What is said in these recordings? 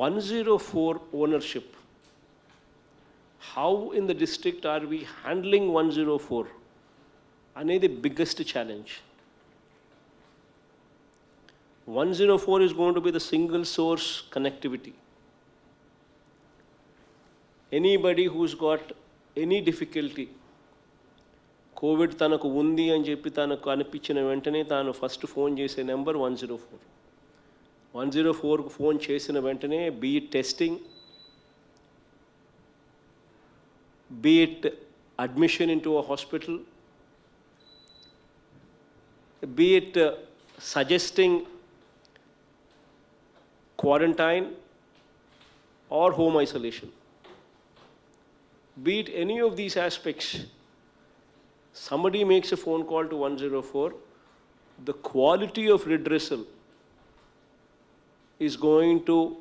104 ownership. How in the district are we handling 104? And the biggest challenge. 104 is going to be the single source connectivity. Anybody who's got any difficulty, COVID, Tanak, Wundi and JP Tanaku, Anapichin, and Ventane, Tanaku, first phone, say number 104 in a ఫోర్కు phone చేసిన వెంటనే be testing admission admission into hospital it suggesting quarantine or home isolation. Be it any of these aspects, somebody makes a phone call to 104, the quality of redressal is going to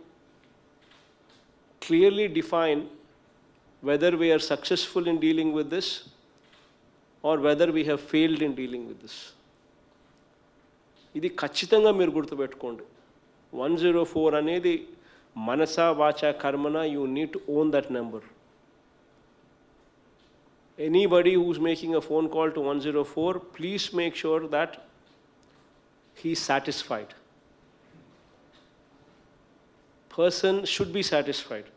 clearly define whether we are successful in dealing with this or whether we have failed in dealing with this. ఇది ఖచ్చితంగా మీరు గుర్తుపెట్టుకోండి one zero four అనేది మనస వాచ కర్మన you need to own that number anybody who's making a phone call to one zero four please make sure that he satisfied person should be satisfied.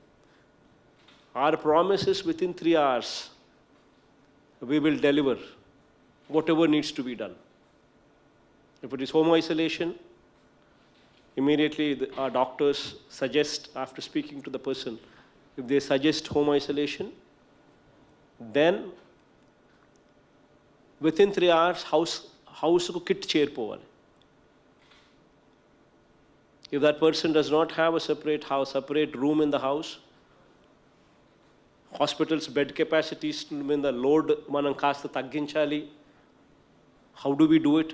Our promise is within three hours, we will deliver whatever needs to be done. If it is home isolation, immediately the, our doctors suggest, after speaking to the person, if they suggest home isolation, then within three hours house house kit chair power. If that person does not have a separate house, separate room in the house, hospitals bed capacity capacities in the load manankasta taginchali. How do we do it?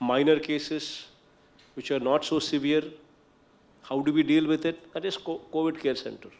Minor cases which are not so severe, how do we deal with it? That is COVID care center.